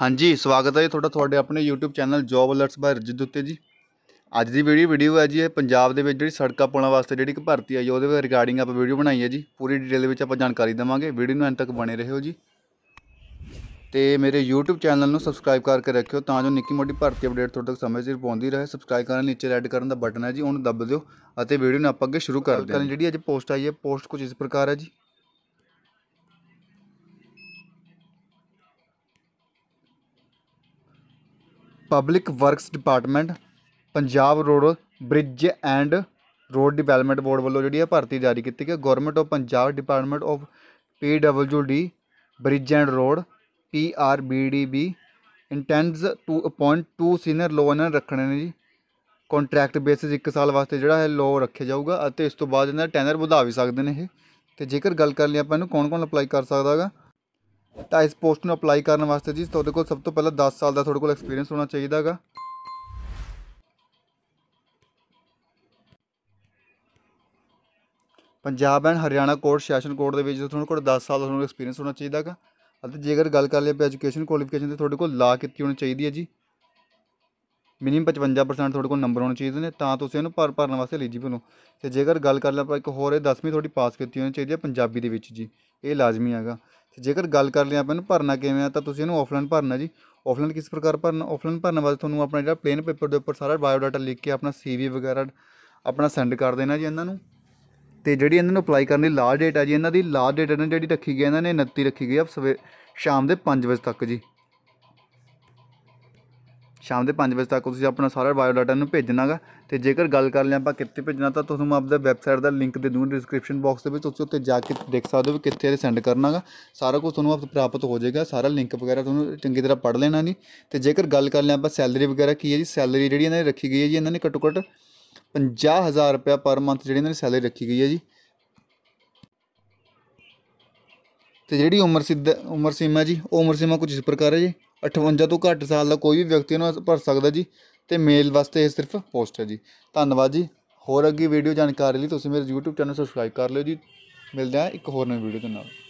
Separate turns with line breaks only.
ਹਾਂਜੀ ਸਵਾਗਤ ਹੈ ਜੀ ਤੁਹਾਡਾ ਤੁਹਾਡੇ ਆਪਣੇ YouTube channel job alerts by Rajit ਉੱਤੇ ਜੀ ਅੱਜ ਦੀ ਵੀਡੀਓ ਵੀਡੀਓ ਹੈ ਜੀ ਇਹ ਪੰਜਾਬ ਦੇ ਵਿੱਚ ਜਿਹੜੀ ਸੜਕਾਂ ਪੁਲਾਂ ਵਾਸਤੇ ਜਿਹੜੀ ਇੱਕ ਭਰਤੀ ਆਈ ਉਹਦੇ ਰਿਗਾਰਡਿੰਗ ਆਪਾਂ ਵੀਡੀਓ ਬਣਾਈ ਹੈ ਜੀ ਪੂਰੀ ਡਿਟੇਲ ਦੇ ਵਿੱਚ ਆਪਾਂ ਜਾਣਕਾਰੀ ਦੇਵਾਂਗੇ ਵੀਡੀਓ ਨੂੰ ਅੰਤ ਤੱਕ ਬਣੇ ਰਹੋ ਜੀ ਤੇ ਮੇਰੇ YouTube ਚੈਨਲ ਨੂੰ ਸਬਸਕ੍ਰਾਈਬ ਕਰਕੇ ਰੱਖਿਓ ਤਾਂ ਜੋ ਨਿੱਕੀ ਮੋਟੀ ਭਰਤੀ ਅਪਡੇਟ ਤੁਹਾਡੇ ਤੱਕ ਸਮੇਂ ਸਿਰ ਪਹੁੰਚਦੀ ਰਹੇ ਸਬਸਕ੍ਰਾਈਬ ਕਰਨ ਨੀਚੇ ਰੈੱਡ ਕਰਨ ਦਾ ਬਟਨ ਹੈ ਜੀ ਉਹਨੂੰ ਦੱਬ ਦਿਓ ਅਤੇ ਵੀਡੀਓ ਨੂੰ ਆਪਾਂ ਅੱਗੇ ਸ਼ੁਰੂ ਕਰਦੇ ਹਾਂ ਜਿਹੜੀ ਅੱਜ ਪੋਸਟ ਆਈ ਹੈ ਪੋਸਟ ਕੁਝ ਇਸ ਪ੍ਰਕਾਰ ਹੈ ਜੀ public works department Punjab road bridge and road development board ਵੱਲੋਂ ਜਿਹੜੀ ਹੈ ਭਰਤੀ ਜਾਰੀ ਕੀਤੀ ਗਈ government of Punjab department of PWD bridge and road PRBDB intends to appoint two senior law ਰੱਖਣੇ ਨੇ ਜੀ ਕੰਟਰੈਕਟ ਬੇਸਿਸ 1 ਸਾਲ ਵਾਸਤੇ ਜਿਹੜਾ ਹੈ ਲੋ ਰੱਖਿਆ ਜਾਊਗਾ ਅਤੇ ਇਸ ਤੋਂ ਬਾਅਦ ਇਹਨਾਂ ਟੈਨਰ ਵਧਾ ਵੀ ਸਕਦੇ ਨੇ ਇਹ ਤੇ ਜੇਕਰ ਗੱਲ ਕਰ ਲਈ ਆਪਾਂ ਇਹਨੂੰ ਕੌਣ-ਕੌਣ ਅਪਲਾਈ ਕਰ ਸਕਦਾ ਹੈਗਾ ਤਾਂ ਇਸ ਪੋਸਟ ਨੂੰ ਅਪਲਾਈ ਕਰਨ ਵਾਸਤੇ ਜੀ ਤੁਹਾਡੇ ਕੋਲ ਸਭ ਤੋਂ ਪਹਿਲਾਂ 10 ਸਾਲ ਦਾ ਤੁਹਾਡੇ ਕੋਲ ਐਕਸਪੀਰੀਅੰਸ ਹੋਣਾ ਚਾਹੀਦਾ ਹੈਗਾ Punjab and Haryana court session court ਦੇ ਵਿੱਚ ਤੁਹਾਨੂੰ ਕੋਲ 10 ਸਾਲ ਤੁਹਾਨੂੰ ਐਕਸਪੀਰੀਅੰਸ ਹੋਣਾ ਚਾਹੀਦਾ ਹੈਗਾ ਅਤੇ ਜੇਕਰ ਗੱਲ ਕਰ ਲਈਏ ਐਜੂਕੇਸ਼ਨ ਕੁਆਲੀਫਿਕੇਸ਼ਨ ਤੇ ਤੁਹਾਡੇ ਕੋਲ ਲਾ ਕਿਤੀ ਹੋਣੀ ਚਾਹੀਦੀ ਹੈ ਜੀ ਮਿਨੀਮਮ 55% ਤੁਹਾਡੇ ਕੋਲ ਨੰਬਰ ਹੋਣੇ ਚਾਹੀਦੇ ਨੇ ਤਾਂ ਤੁਸੀਂ ਇਹਨੂੰ ਭਰ ਭਰਨ ਵਾਸਤੇ ਐਲੀਜੀਬਲ ਹੋ ਤੇ ਜੇਕਰ ਗੱਲ ਕਰ ਲਿਆ ਆਪਾਂ ਇੱਕ ਹੋਰ ਇਹ 10ਵੀਂ ਤੁਹਾਡੀ ਪਾਸ ਕੀਤੀ ਹੋਣੀ ਚਾਹੀਦੀ ਹੈ ਪੰਜਾਬੀ ਦੇ ਵਿੱਚ ਜੀ ਇਹ ਲਾਜ਼ਮੀ ਹੈਗਾ ਜੇਕਰ ਗੱਲ ਕਰ ਲਈ ਆਪਾਂ ਨੂੰ ਭਰਨਾ ਕਿਵੇਂ ਆ ਤਾਂ ਤੁਸੀਂ ਇਹਨੂੰ ਆਫਲਾਈਨ ਭਰਨਾ ਜੀ ਆਫਲਾਈਨ ਕਿਸ ਪ੍ਰਕਾਰ ਭਰਨਾ ਆਫਲਾਈਨ ਭਰਨ ਵਾਸਤੇ ਤੁਹਾਨੂੰ ਆਪਣਾ ਜਿਹੜਾ ਪਲੇਨ ਪੇਪਰ ਦੇ ਉੱਪਰ ਸਾਰਾ ਬਾਇਓਡਾਟਾ ਲਿਖ ਕੇ ਆਪਣਾ ਸੀਵੀ ਵਗੈਰਾ ਆਪਣਾ ਸੈਂਡ ਕਰ ਦੇਣਾ ਜੀ ਇਹਨਾਂ ਨੂੰ ਤੇ ਜਿਹੜੀ ਇਹਨਾਂ ਨੂੰ ਅਪਲਾਈ ਕਰਨ ਦੀ ਲਾਸਟ ਡੇਟ ਆ ਜੀ ਇਹਨਾਂ ਦੀ ਲਾਸਟ ਡੇਟ ਇਹਨਾਂ ਜਿਹੜੀ ਰੱਖੀ ਗਈ ਇਹਨਾਂ ਨੇ 29 ਰੱਖੀ ਗਈ ਆ ਸਵੇਰ ਸ਼ਾਮ ਦੇ 5 ਵਜੇ ਤੱਕ ਜੀ ਸ਼ਾਮ ਦੇ 5 ਵਜੇ ਤੱਕ ਤੁਸੀਂ ਆਪਣਾ ਸਾਰਾ ਬਾਇਓਡਾਟਾ ਨੂੰ ਭੇਜਣਾਗਾ ਤੇ ਜੇਕਰ ਗੱਲ ਕਰ ਲਿਆ ਆਪਾਂ ਕਿੱਥੇ ਭੇਜਣਾ ਤਾਂ ਤੁਹਾਨੂੰ ਆਪਦਾ ਵੈਬਸਾਈਟ ਦਾ ਲਿੰਕ ਦੇ ਦੂੰਗਾ ਡਿਸਕ੍ਰਿਪਸ਼ਨ ਬਾਕਸ ਦੇ ਵਿੱਚ ਤੁਸੀਂ ਉੱਤੇ ਜਾ ਕੇ ਦੇਖ ਸਕਦੇ ਹੋ ਕਿੱਥੇ ਇਹ ਸੈਂਡ ਕਰਨਾਗਾ ਸਾਰਾ ਕੁਝ ਤੁਹਾਨੂੰ ਆਪ ਪ੍ਰਾਪਤ ਹੋ ਜਾਏਗਾ ਸਾਰਾ ਲਿੰਕ ਵਗੈਰਾ ਤੁਹਾਨੂੰ ਚੰਗੀ ਤਰ੍ਹਾਂ ਪੜ੍ਹ ਲੈਣਾ ਨਹੀਂ ਤੇ ਜੇਕਰ ਗੱਲ ਕਰ ਲਿਆ ਆਪਾਂ ਸੈਲਰੀ ਵਗੈਰਾ ਕੀ ਹੈ ਜੀ ਸੈਲਰੀ ਜਿਹੜੀ ਇਹਨਾਂ ਨੇ ਰੱਖੀ ਗਈ ਹੈ ਜੀ ਇਹਨਾਂ ਨੇ ਘੱਟੋ ਘੱਟ 50000 ਰੁਪਏ ਪਰ ਮੰਥ ਜਿਹੜੀ ਇਹਨਾਂ ਨੇ ਸੈਲਰੀ ਰੱਖੀ ਗਈ ਹੈ ਜੀ ਤੇ ਜਿਹੜੀ ਉਮਰ ਸਿੱਧ ਉਮਰ ਸੀਮਾ ਜੀ ਉਹ ਉਮਰ ਸੀਮਾ ਕੁਝ ਇਸ ਪ੍ਰਕਾਰ ਹੈ ਜੀ 58 ਤੋਂ ਘੱਟ ਸਾਲ ਦਾ ਕੋਈ ਵੀ ਵਿਅਕਤੀ ਇਹਨਾਂ ਭਰ ਸਕਦਾ ਜੀ ਤੇ ਮੇਲ ਵਾਸਤੇ ਇਹ ਸਿਰਫ ਪੋਸਟ ਹੈ ਜੀ ਧੰਨਵਾਦ ਜੀ ਹੋਰ ਅੱਗੇ ਵੀਡੀਓ ਜਾਣਕਾਰੀ ਲਈ ਤੁਸੀਂ ਮੇਰੇ YouTube ਚੈਨਲ ਸਬਸਕ੍ਰਾਈਬ ਕਰ ਲਿਓ ਜੀ ਮਿਲਦੇ ਆ ਇੱਕ ਹੋਰ ਨਵੀਂ ਵੀਡੀਓ ਦੇ ਨਾਲ